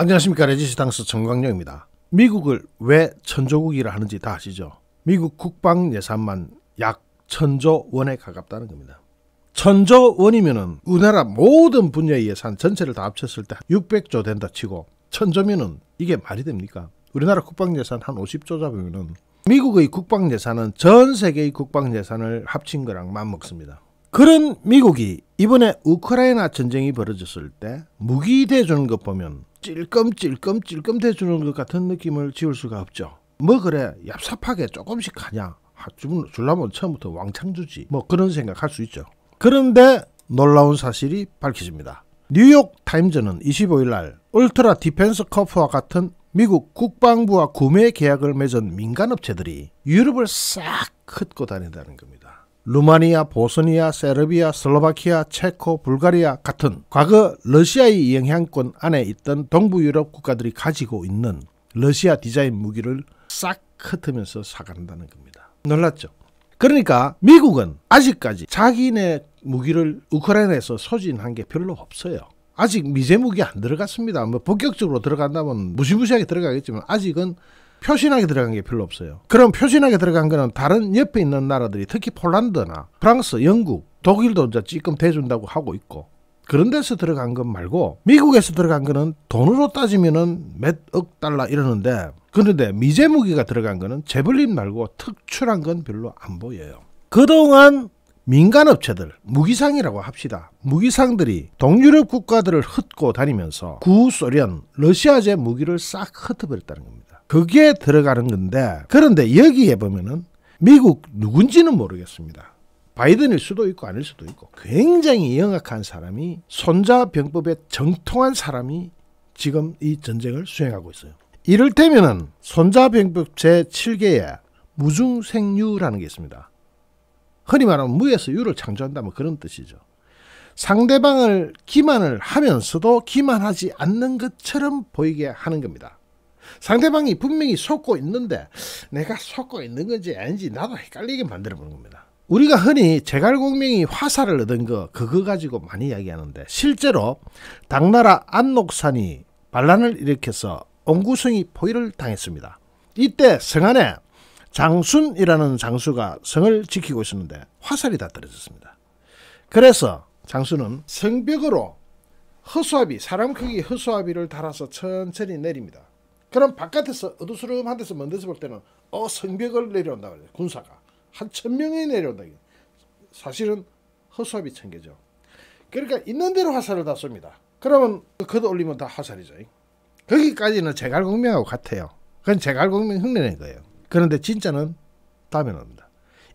안녕하십니까 레지스당스 정광영입니다. 미국을 왜 천조국이라 하는지 다 아시죠? 미국 국방 예산만 약 천조 원에 가깝다는 겁니다. 천조 원이면은 우리나라 모든 분야의 예산 전체를 다 합쳤을 때 600조 된다 치고 천조면은 이게 말이 됩니까? 우리나라 국방 예산 한 50조 잡으면은 미국의 국방 예산은 전 세계의 국방 예산을 합친 거랑 맞먹습니다. 그런 미국이 이번에 우크라이나 전쟁이 벌어졌을 때 무기 대주는 것 보면 찔끔찔끔 찔끔 대주는 것 같은 느낌을 지울 수가 없죠. 뭐 그래 얍삽하게 조금씩 하냐 아, 줄라면 처음부터 왕창 주지 뭐 그런 생각할 수 있죠. 그런데 놀라운 사실이 밝혀집니다. 뉴욕 타임즈는 25일 날 울트라 디펜스 커프와 같은 미국 국방부와 구매 계약을 맺은 민간업체들이 유럽을 싹 흩고 다닌다는 겁니다. 루마니아, 보스니아, 세르비아, 슬로바키아, 체코, 불가리아 같은 과거 러시아의 영향권 안에 있던 동부 유럽 국가들이 가지고 있는 러시아 디자인 무기를 싹 흩으면서 사간다는 겁니다. 놀랐죠? 그러니까 미국은 아직까지 자기네 무기를 우크라이나에서 소진한 게 별로 없어요. 아직 미제무기 안 들어갔습니다. 뭐 본격적으로 들어간다면 무시무시하게 들어가겠지만 아직은 표신하게 들어간 게 별로 없어요. 그럼 표신하게 들어간 거는 다른 옆에 있는 나라들이 특히 폴란드나 프랑스, 영국, 독일도 이제 지금 대준다고 하고 있고 그런 데서 들어간 건 말고 미국에서 들어간 거는 돈으로 따지면은 몇 억 달러 이러는데 그런데 미제 무기가 들어간 거는 재블린 말고 특출한 건 별로 안 보여요. 그동안 민간업체들, 무기상이라고 합시다. 무기상들이 동유럽 국가들을 흩고 다니면서 구소련, 러시아제 무기를 싹 흩어버렸다는 겁니다. 그게 들어가는 건데 그런데 여기에 보면은 미국 누군지는 모르겠습니다. 바이든일 수도 있고 아닐 수도 있고 굉장히 영악한 사람이 손자병법에 정통한 사람이 지금 이 전쟁을 수행하고 있어요. 이를테면은 손자병법 제7개에 무중생유라는 게 있습니다. 흔히 말하면 무에서 유를 창조한다 뭐 그런 뜻이죠. 상대방을 기만을 하면서도 기만하지 않는 것처럼 보이게 하는 겁니다. 상대방이 분명히 속고 있는데 내가 속고 있는 건지 아닌지 나도 헷갈리게 만들어 보는 겁니다. 우리가 흔히 제갈공명이 화살을 얻은 거 그거 가지고 많이 이야기하는데 실제로 당나라 안록산이 반란을 일으켜서 옹구성이 포위를 당했습니다. 이때 성 안에 장순이라는 장수가 성을 지키고 있었는데 화살이 다 떨어졌습니다. 그래서 장수는 성벽으로 허수아비 사람 크기 허수아비를 달아서 천천히 내립니다. 그럼 바깥에서 어두스름한 데서 먼 데서 볼 때는 어 성벽을 내려온다 그래요. 군사가. 한 천명이 내려온다. 사실은 허수아비 천개죠. 그러니까 있는 대로 화살을 다 쏩니다. 그러면 걷어 그 올리면 다 화살이죠. 거기까지는 제갈공명하고 같아요. 그건 제갈공명 흉내낸 거예요. 그런데 진짜는 다음에 나 옵니다.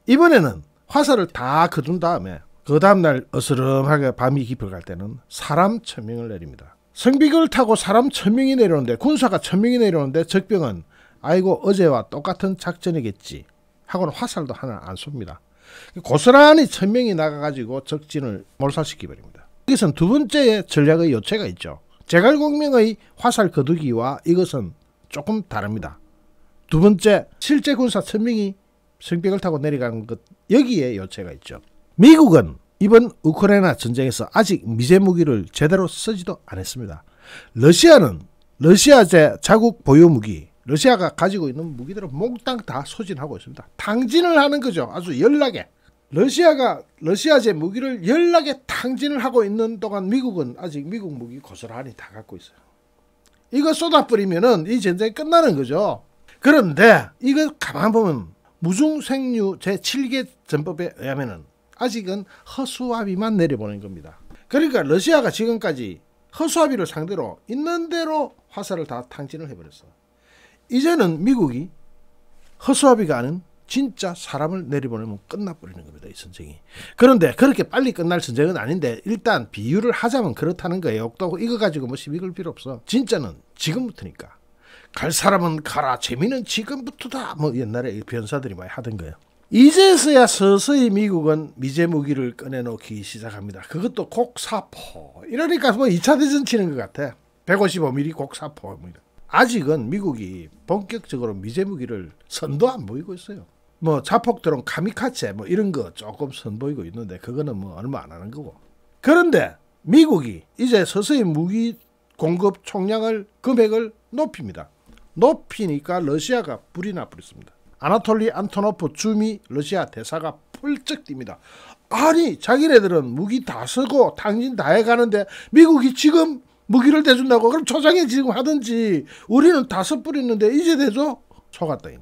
이번에는 화살을 다 거둔 다음에 그 다음날 어스름하게 밤이 깊어갈 때는 사람 천명을 내립니다. 성비을 타고 사람 천명이 내려오는데 군사가 천명이 내려오는데 적병은 아이고 어제와 똑같은 작전이겠지 하고는 화살도 하나 안 쏩니다. 고스란히 천명이 나가가지고 적진을 몰살시키버립니다. 이것은 두번째 전략의 요체가 있죠. 제갈공명의 화살 거두기와 이것은 조금 다릅니다. 두 번째 실제 군사 천명이 성벽을 타고 내려간 것 여기에 요체가 있죠. 미국은 이번 우크라이나 전쟁에서 아직 미제 무기를 제대로 쓰지도 않았습니다. 러시아는 러시아제 자국 보유 무기, 러시아가 가지고 있는 무기들을 몽땅 다 소진하고 있습니다. 탕진을 하는 거죠. 아주 연락에. 러시아가 러시아제 무기를 연락에 탕진을 하고 있는 동안 미국은 아직 미국 무기 고스란히 다 갖고 있어요. 이거 쏟아뿌리면은 이 전쟁이 끝나는 거죠. 그런데 이거 가만 보면 무중생류 제7개 전법에 의하면은 아직은 허수아비만 내려보낸 겁니다. 그러니까 러시아가 지금까지 허수아비를 상대로 있는 대로 화살을 다 탕진을 해버렸어. 이제는 미국이 허수아비가 아닌 진짜 사람을 내려보내면 끝나버리는 겁니다. 이 전쟁이. 그런데 그렇게 빨리 끝날 전쟁은 아닌데 일단 비유를 하자면 그렇다는 거예요. 또 이거 가지고 뭐 시비 걸 필요 없어. 진짜는 지금부터니까. 갈 사람은 가라. 재미는 지금부터다. 뭐 옛날에 변사들이 많이 하던 거예요. 이제서야 서서히 미국은 미제무기를 꺼내놓기 시작합니다. 그것도 곡사포. 이러니까 뭐 2차 대전 치는 것 같아. 155mm 곡사포입니다. 아직은 미국이 본격적으로 미제무기를 선도 안 보이고 있어요. 뭐 자폭 드론 카미카체 뭐 이런 거 조금 선보이고 있는데 그거는 뭐 얼마 안 하는 거고. 그런데 미국이 이제 서서히 무기 공급 총량을 금액을 높입니다. 높이니까 러시아가 불이 나버렸습니다. 아나톨리 안토노프 주미 러시아 대사가 펄쩍 뜁니다. 아니 자기네들은 무기 다 쓰고 탕진 다 해가는데 미국이 지금 무기를 대준다고 그럼 초장에 지금 하든지 우리는 다섯 뿌리는데 이제 대줘? 속았다이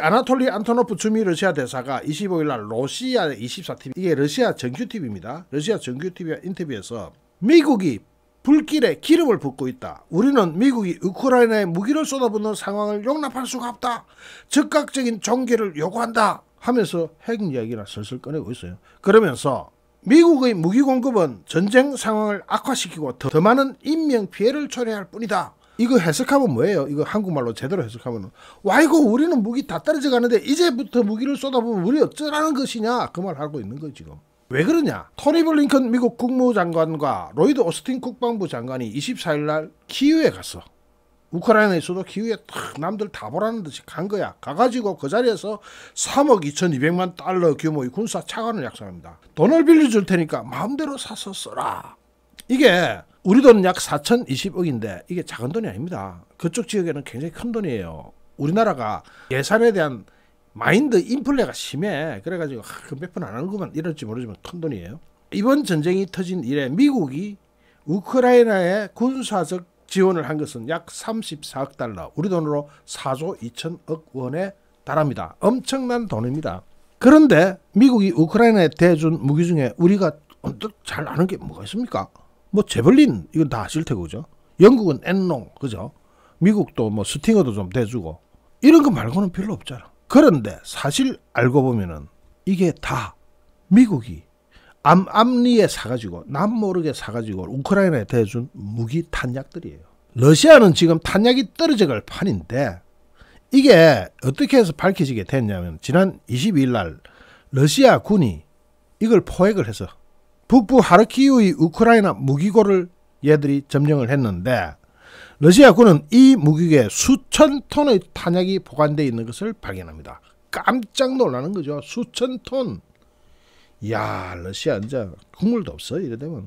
아나톨리 안토노프 주미 러시아 대사가 25일 날 러시아 24TV 이게 러시아 정규 TV입니다. 러시아 정규 t v 인터뷰에서 미국이 불길에 기름을 붓고 있다. 우리는 미국이 우크라이나에 무기를 쏟아붓는 상황을 용납할 수가 없다. 즉각적인 종결을 요구한다. 하면서 핵 이야기나 슬슬 꺼내고 있어요. 그러면서 미국의 무기 공급은 전쟁 상황을 악화시키고 더, 더 많은 인명 피해를 초래할 뿐이다. 이거 해석하면 뭐예요? 이거 한국말로 제대로 해석하면 와이고 우리는 무기 다 떨어져 가는데 이제부터 무기를 쏟아보면 우리 어쩌라는 것이냐 그 말 하고 있는 거 지금. 왜 그러냐? 토니 블링컨 미국 국무장관과 로이드 오스틴 국방부 장관이 24일 날 키우에 갔어. 우크라이나에서도 키우에 탁 남들 다 보라는 듯이 간 거야. 가가지고 그 자리에서 3억 2,200만 달러 규모의 군사 차관을 약속합니다. 돈을 빌려줄 테니까 마음대로 사서 써라. 이게 우리 돈은 약 4,020억인데 이게 작은 돈이 아닙니다. 그쪽 지역에는 굉장히 큰 돈이에요. 우리나라가 예산에 대한 마인드 인플레가 심해. 그래가지고 아, 그몇 번 안 하는구만 이럴지 모르지만 턴돈이에요. 이번 전쟁이 터진 이래 미국이 우크라이나에 군사적 지원을 한 것은 약 34억 달러, 우리 돈으로 4조 2천억 원에 달합니다. 엄청난 돈입니다. 그런데 미국이 우크라이나에 대준 무기 중에 우리가 언뜻 잘 아는 게 뭐가 있습니까? 뭐 제벌린 이건 다 아실 테고 그죠? 영국은 엔농 그죠? 미국도 뭐 스팅어도 좀 대주고 이런 거 말고는 별로 없잖아. 그런데 사실 알고 보면은 이게 다 미국이 암, 암리에 사가지고 남 모르게 사가지고 우크라이나에 대해준 무기 탄약들이에요. 러시아는 지금 탄약이 떨어져갈 판인데 이게 어떻게 해서 밝혀지게 됐냐면 지난 22일 날 러시아 군이 이걸 포획을 해서 북부 하르키우의 우크라이나 무기고를 얘들이 점령을 했는데 러시아군은 이 무기에 수천 톤의 탄약이 보관되어 있는 것을 발견합니다. 깜짝 놀라는 거죠. 수천 톤. 야 러시아 이제 국물도 없어 이래 되면.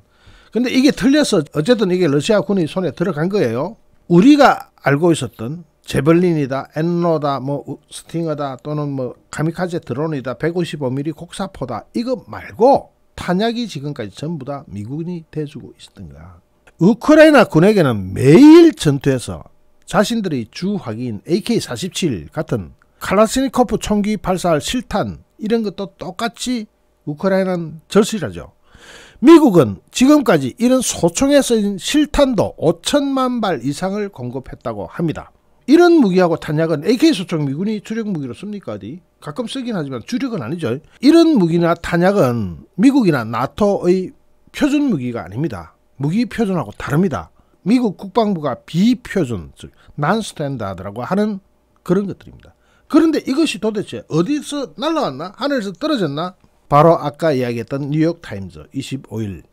근데 이게 틀려서 어쨌든 이게 러시아군이 손에 들어간 거예요. 우리가 알고 있었던 제벌린이다, 엔노다, 뭐 스팅어다 또는 뭐카미카제 드론이다, 155mm 곡사포다 이거 말고 탄약이 지금까지 전부 다 미군이 대주고 있었던 거야. 우크라이나 군에게는 매일 전투에서 자신들의 주화기인 AK-47 같은 칼라스니코프 총기 발사할 실탄 이런 것도 똑같이 우크라이나는 절실하죠. 미국은 지금까지 이런 소총에 쓰인 실탄도 5천만 발 이상을 공급했다고 합니다. 이런 무기하고 탄약은 AK소총 미군이 주력 무기로 씁니까 어디? 가끔 쓰긴 하지만 주력은 아니죠. 이런 무기나 탄약은 미국이나 나토의 표준 무기가 아닙니다. 무기 표준하고 다릅니다. 미국 국방부가 비표준, 즉 난스탠다드라고 하는 그런 것들입니다. 그런데 이것이 도대체 어디서 날라왔나? 하늘에서 떨어졌나? 바로 아까 이야기했던 뉴욕타임즈 25일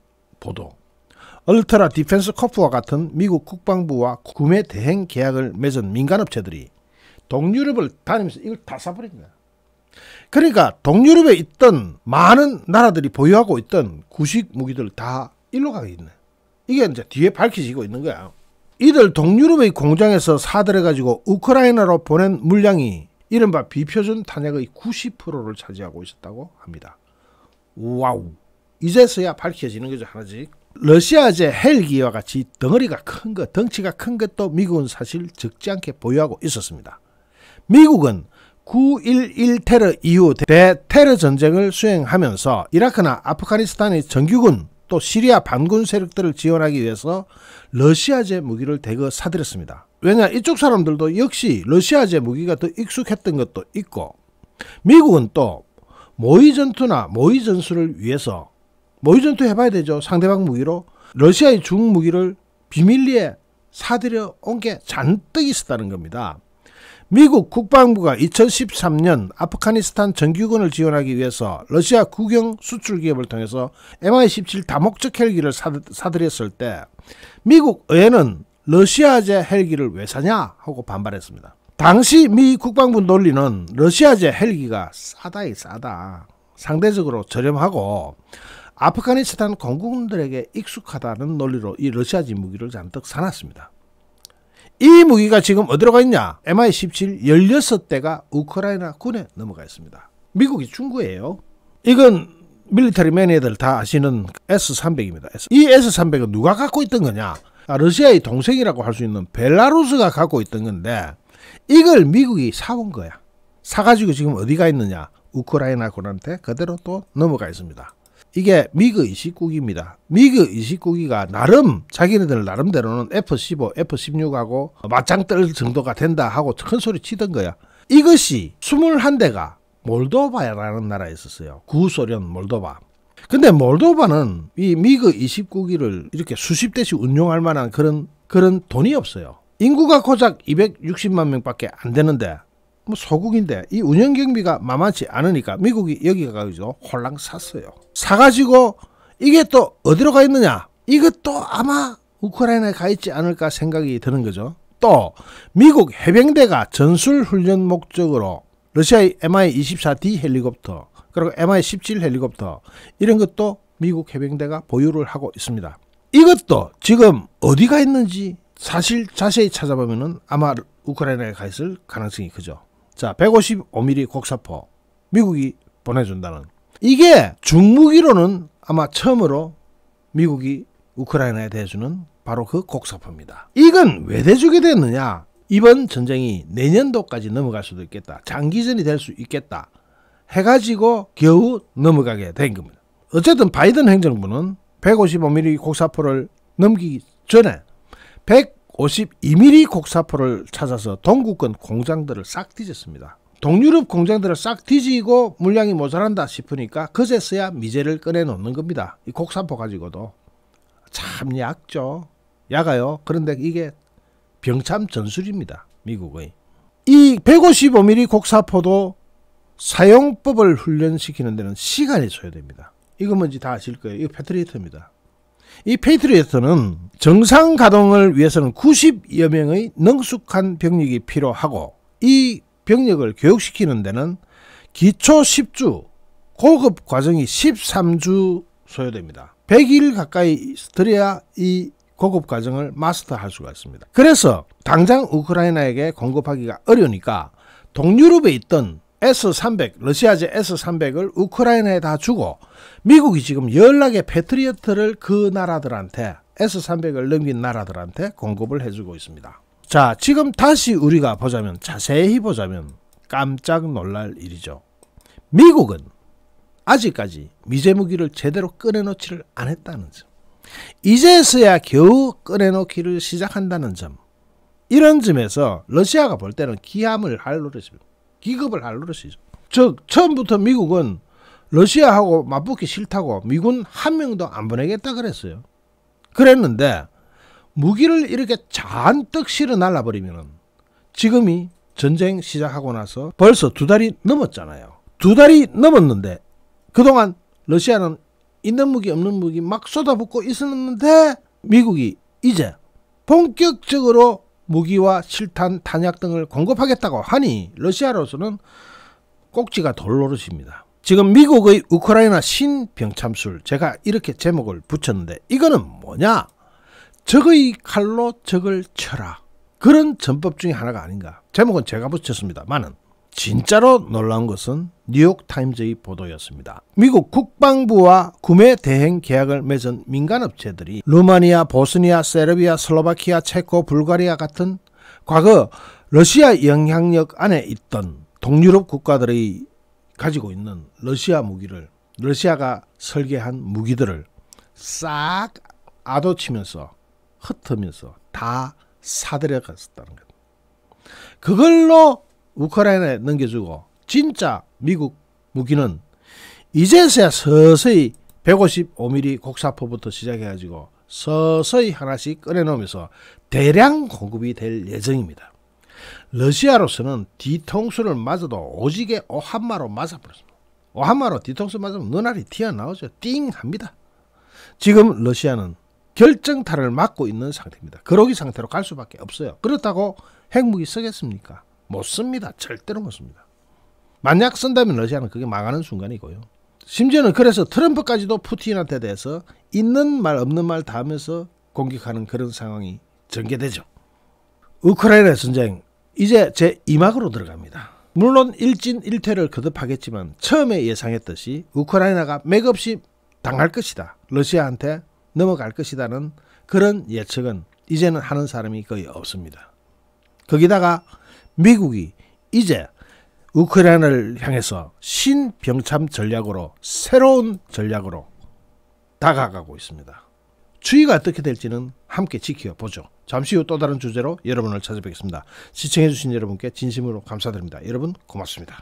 보도. 얼트라 디펜스 코프와 같은 미국 국방부와 구매 대행 계약을 맺은 민간업체들이 동유럽을 다니면서 이걸 다 사버린 거야. 그러니까 동유럽에 있던 많은 나라들이 보유하고 있던 구식 무기들 다 일로 가게 있네. 이게 이제 뒤에 밝혀지고 있는 거야. 이들 동유럽의 공장에서 사들여가지고 우크라이나로 보낸 물량이 이른바 비표준 탄약의 90%를 차지하고 있었다고 합니다. 와우. 이제서야 밝혀지는 거죠, 하나씩. 러시아제 헬기와 같이 덩어리가 큰 것, 덩치가 큰 것도 미국은 사실 적지 않게 보유하고 있었습니다. 미국은 9.11 테러 이후 대테러 전쟁을 수행하면서 이라크나 아프가니스탄의 정규군 또 시리아 반군 세력들을 지원하기 위해서 러시아제 무기를 대거 사들였습니다. 왜냐 이쪽 사람들도 역시 러시아제 무기가 더 익숙했던 것도 있고 미국은 또 모의 전투나 모의 전술을 위해서 모의 전투 해봐야 되죠. 상대방 무기로 러시아의 중 무기를 비밀리에 사들여 온 게 잔뜩 있었다는 겁니다. 미국 국방부가 2013년 아프가니스탄 정규군을 지원하기 위해서 러시아 국영 수출 기업을 통해서 MI-17 다목적 헬기를 사들였을 때 미국 의회는 러시아제 헬기를 왜 사냐 하고 반발했습니다. 당시 미 국방부 논리는 러시아제 헬기가 싸다이 싸다 상대적으로 저렴하고 아프가니스탄 공군들에게 익숙하다는 논리로 이 러시아제 무기를 잔뜩 사놨습니다. 이 무기가 지금 어디로 가 있냐? MI-17 16대가 우크라이나 군에 넘어가 있습니다. 미국이 중구예요. 이건 밀리터리 매니아들 다 아시는 S300입니다. 이 S300은 누가 갖고 있던 거냐? 아, 러시아의 동생이라고 할 수 있는 벨라루스가 갖고 있던 건데 이걸 미국이 사온 거야. 사가지고 지금 어디가 있느냐? 우크라이나 군한테 그대로 또 넘어가 있습니다. 이게 미그 29기입니다. 미그 29기가 나름 자기네들 나름대로는 F-15, F-16하고 맞짱 뜰 정도가 된다 하고 큰소리 치던 거야. 이것이 21대가 몰도바라는 나라에 있었어요. 구소련 몰도바. 근데 몰도바는 이 미그 29기를 이렇게 수십 대씩 운용할 만한 그런 그런 돈이 없어요. 인구가 고작 260만 명밖에 안 되는데 뭐 소국인데 이 운영 경비가 만만치 않으니까 미국이 여기 가가지고 홀랑 샀어요. 사가지고 이게 또 어디로 가 있느냐? 이것도 아마 우크라이나에 가 있지 않을까 생각이 드는 거죠. 또 미국 해병대가 전술 훈련 목적으로 러시아의 MI-24D 헬리콥터 그리고 MI-17 헬리콥터 이런 것도 미국 해병대가 보유를 하고 있습니다. 이것도 지금 어디가 있는지 사실 자세히 찾아보면 아마 우크라이나에 가 있을 가능성이 크죠. 자, 155mm 곡사포 미국이 보내준다는 이게 중무기로는 아마 처음으로 미국이 우크라이나에 대해주는 바로 그 곡사포입니다. 이건 왜 대주게 됐느냐? 이번 전쟁이 내년도까지 넘어갈 수도 있겠다. 장기전이 될 수 있겠다. 해가지고 겨우 넘어가게 된 겁니다. 어쨌든 바이든 행정부는 155mm 곡사포를 넘기기 전에 100 152mm 곡사포를 찾아서 동국권 공장들을 싹 뒤졌습니다. 동유럽 공장들을 싹 뒤지고 물량이 모자란다 싶으니까 그제서야 미제를 꺼내놓는 겁니다. 이 곡사포 가지고도. 참 약죠. 약아요. 그런데 이게 병참 전술입니다. 미국의. 이 155mm 곡사포도 사용법을 훈련시키는 데는 시간이 소요됩니다. 이거 뭔지 다 아실 거예요. 이거 패트리트입니다. 이페이트리에서는 정상 가동을 위해서는 90여 명의 능숙한 병력이 필요하고 이 병력을 교육시키는 데는 기초 10주, 고급 과정이 13주 소요됩니다. 100일 가까이 들여야 이 고급 과정을 마스터할 수가 있습니다. 그래서 당장 우크라이나에게 공급하기가 어려우니까 동유럽에 있던 S300 러시아제 S300을 우크라이나에 다 주고 미국이 지금 연락의 패트리어트를 그 나라들한테 S300을 넘긴 나라들한테 공급을 해주고 있습니다. 자 지금 다시 우리가 보자면 자세히 보자면 깜짝 놀랄 일이죠. 미국은 아직까지 미제무기를 제대로 꺼내놓지를 않았다는 점. 이제서야 겨우 꺼내놓기를 시작한다는 점. 이런 점에서 러시아가 볼 때는 기함을 할 노릇입니다. 기급을 할룰 쓰죠. 즉 처음부터 미국은 러시아하고 맞붙기 싫다고 미군 한 명도 안 보내겠다 그랬어요. 그랬는데 무기를 이렇게 잔뜩 실어 날라버리면 지금이 전쟁 시작하고 나서 벌써 두 달이 넘었잖아요. 두 달이 넘었는데 그동안 러시아는 있는 무기 없는 무기 막 쏟아붓고 있었는데 미국이 이제 본격적으로 무기와 실탄, 탄약 등을 공급하겠다고 하니 러시아로서는 꼭지가 돌노르십니다 지금 미국의 우크라이나 신병참술 제가 이렇게 제목을 붙였는데 이거는 뭐냐? 적의 칼로 적을 쳐라. 그런 전법 중의 하나가 아닌가. 제목은 제가 붙였습니다만은 진짜로 놀라운 것은 뉴욕타임즈의 보도였습니다. 미국 국방부와 구매 대행 계약을 맺은 민간업체들이 루마니아, 보스니아, 세르비아, 슬로바키아, 체코, 불가리아 같은 과거 러시아 영향력 안에 있던 동유럽 국가들이 가지고 있는 러시아 무기를 러시아가 설계한 무기들을 싹 아도치면서 흩으면서 다 사들여 갔었다는 것. 그걸로 우크라이나에 넘겨주고 진짜 미국 무기는 이제서야 서서히 155mm 곡사포부터 시작해가지고 서서히 하나씩 꺼내놓으면서 대량 공급이 될 예정입니다. 러시아로서는 뒤통수를 맞아도 오지게 오한마로 맞아버렸습니다. 오한마로 뒤통수 맞으면 눈알이 튀어나오죠. 띵합니다. 지금 러시아는 결정타를 맞고 있는 상태입니다. 그러기 상태로 갈 수밖에 없어요. 그렇다고 핵무기 쓰겠습니까? 못 씁니다. 절대로 못 씁니다. 만약 쓴다면 러시아는 그게 망하는 순간이고요. 심지어는 그래서 트럼프까지도 푸틴한테 대해서 있는 말 없는 말다 하면서 공격하는 그런 상황이 전개되죠. 우크라이나 전쟁 이제 제 2막으로 들어갑니다. 물론 일진 일퇴를 거듭하겠지만 처음에 예상했듯이 우크라이나가 맥없이 당할 것이다. 러시아한테 넘어갈 것이다는 그런 예측은 이제는 하는 사람이 거의 없습니다. 거기다가 미국이 이제 우크라이나를 향해서 신병참 전략으로 새로운 전략으로 다가가고 있습니다. 추이가 어떻게 될지는 함께 지켜보죠. 잠시 후 또 다른 주제로 여러분을 찾아뵙겠습니다. 시청해주신 여러분께 진심으로 감사드립니다. 여러분 고맙습니다.